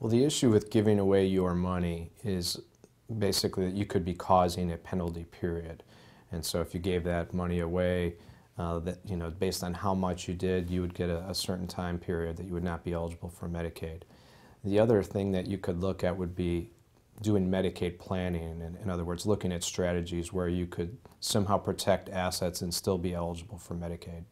Well, the issue with giving away your money is basically that you could be causing a penalty period. And so if you gave that money away, uh, that you know, based on how much you did, you would get a, a certain time period that you would not be eligible for Medicaid. The other thing that you could look at would be doing Medicaid planning, in, in other words, looking at strategies where you could somehow protect assets and still be eligible for Medicaid.